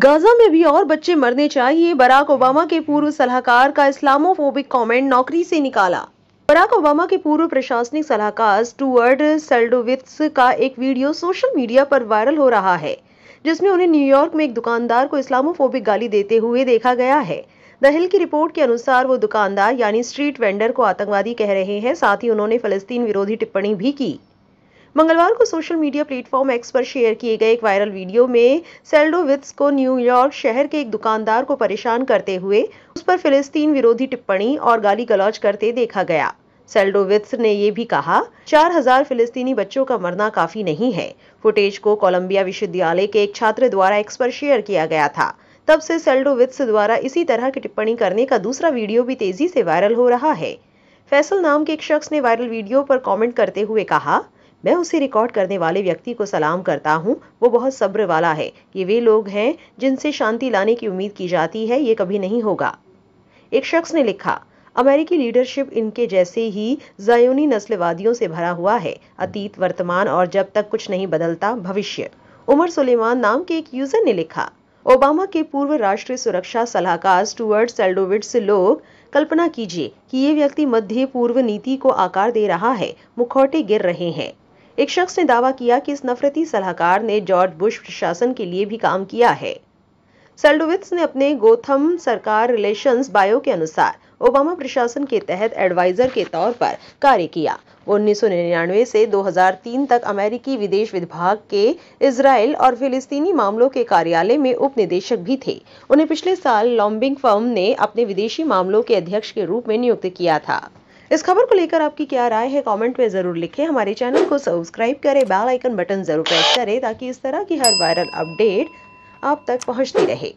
Gaza में भी और बच्चे मरने चाहिए बराक ओबामा के पूर्व सलाहकार का इस्लामोफोबिक कमेंट नौकरी से निकाला बराक ओबामा के पूर्व प्रशासनिक सलाहकार स्टूअर्ड सेल्डोविथ्स का एक वीडियो सोशल मीडिया पर वायरल हो रहा है जिसमें उन्हें न्यूयॉर्क में एक दुकानदार को इस्लामोफोबिक गाली देते हुए देखा गया है दहल की रिपोर्ट के अनुसार वो दुकानदार यानी स्ट्रीट वेंडर को आतंकवादी कह रहे हैं साथ ही उन्होंने फलस्तीन विरोधी टिप्पणी भी की मंगलवार को सोशल मीडिया प्लेटफॉर्म एक्स पर शेयर किए गए एक वायरल वीडियो में सेल्डोविथ्स को न्यूयॉर्क शहर के एक दुकानदार को परेशान करते हुए उस पर फिलिस्तीन विरोधी टिप्पणी और गाली गलौज करते देखा गया सेल्डोविथ्स ने ये भी कहा 4000 फिलिस्तीनी बच्चों का मरना काफी नहीं है फुटेज को कोलंबिया विश्वविद्यालय के एक छात्र द्वारा एक्स पर शेयर किया गया था तब से सेल्डोविथ्स द्वारा इसी तरह की टिप्पणी करने का दूसरा वीडियो भी तेजी से वायरल हो रहा है फैसल नाम के एक शख्स ने वायरल वीडियो पर कमेंट करते हुए कहा मैं उसे रिकॉर्ड करने वाले व्यक्ति को सलाम करता हूँ वो बहुत सब्र वाला है ये वे लोग हैं जिनसे शांति लाने की उम्मीद की जाती है ये कभी नहीं होगा एक शख्स ने लिखा अमेरिकी लीडरशिप इनके जैसे ही जयोनी नस्लवादियों से भरा हुआ है अतीत वर्तमान और जब तक कुछ नहीं बदलता भविष्य उमर सुलेमान नाम के एक यूजर ने लिखा ओबामा के पूर्व राष्ट्रीय सुरक्षा सलाहकार स्टुअर्ट सेल्डोविड से लोग कल्पना कीजिए कि ये व्यक्ति मध्य पूर्व नीति को आकार दे रहा है मुखौटे गिर रहे हैं एक शख्स ने दावा किया कि इस नफरती सलाहकार ने जॉर्ज बुश प्रशासन के लिए भी काम किया है सेल्डोविट्स ने अपने गोथम सरकार रिलेशंस बायो के अनुसार ओबामा प्रशासन के तहत एडवाइजर के तौर पर कार्य किया वो उन्नीस से 2003 तक अमेरिकी विदेश विभाग के इसराइल और फिलिस्तीनी मामलों के कार्यालय में उप निदेशक भी थे उन्हें पिछले साल लॉम्बिंग फर्म ने अपने विदेशी मामलों के अध्यक्ष के रूप में नियुक्त किया था इस खबर को लेकर आपकी क्या राय है कमेंट में ज़रूर लिखें हमारे चैनल को सब्सक्राइब करें बेल आइकन बटन ज़रूर प्रेस करें ताकि इस तरह की हर वायरल अपडेट आप तक पहुंचती रहे